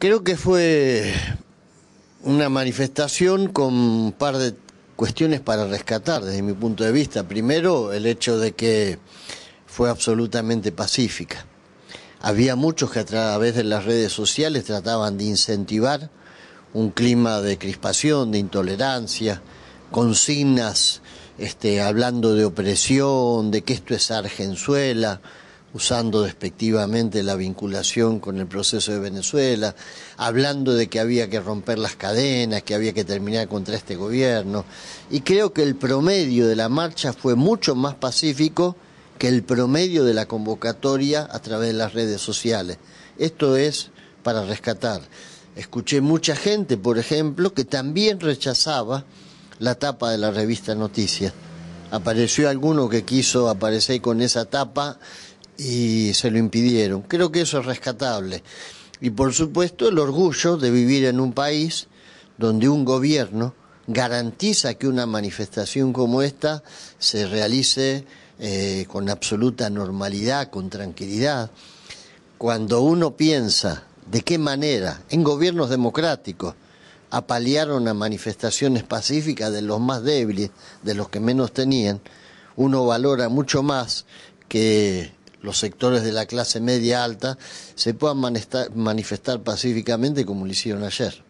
Creo que fue una manifestación con un par de cuestiones para rescatar desde mi punto de vista. Primero, el hecho de que fue absolutamente pacífica. Había muchos que a través de las redes sociales trataban de incentivar un clima de crispación, de intolerancia, consignas este, hablando de opresión, de que esto es Argenzuela, usando despectivamente la vinculación con el proceso de Venezuela, hablando de que había que romper las cadenas, que había que terminar contra este gobierno. Y creo que el promedio de la marcha fue mucho más pacífico que el promedio de la convocatoria a través de las redes sociales. Esto es para rescatar. Escuché mucha gente, por ejemplo, que también rechazaba la tapa de la revista Noticias. Apareció alguno que quiso aparecer con esa tapa y se lo impidieron. Creo que eso es rescatable. Y por supuesto el orgullo de vivir en un país donde un gobierno garantiza que una manifestación como esta se realice eh, con absoluta normalidad, con tranquilidad. Cuando uno piensa de qué manera en gobiernos democráticos apalearon a manifestaciones pacíficas de los más débiles, de los que menos tenían, uno valora mucho más que los sectores de la clase media alta se puedan manifestar pacíficamente como lo hicieron ayer.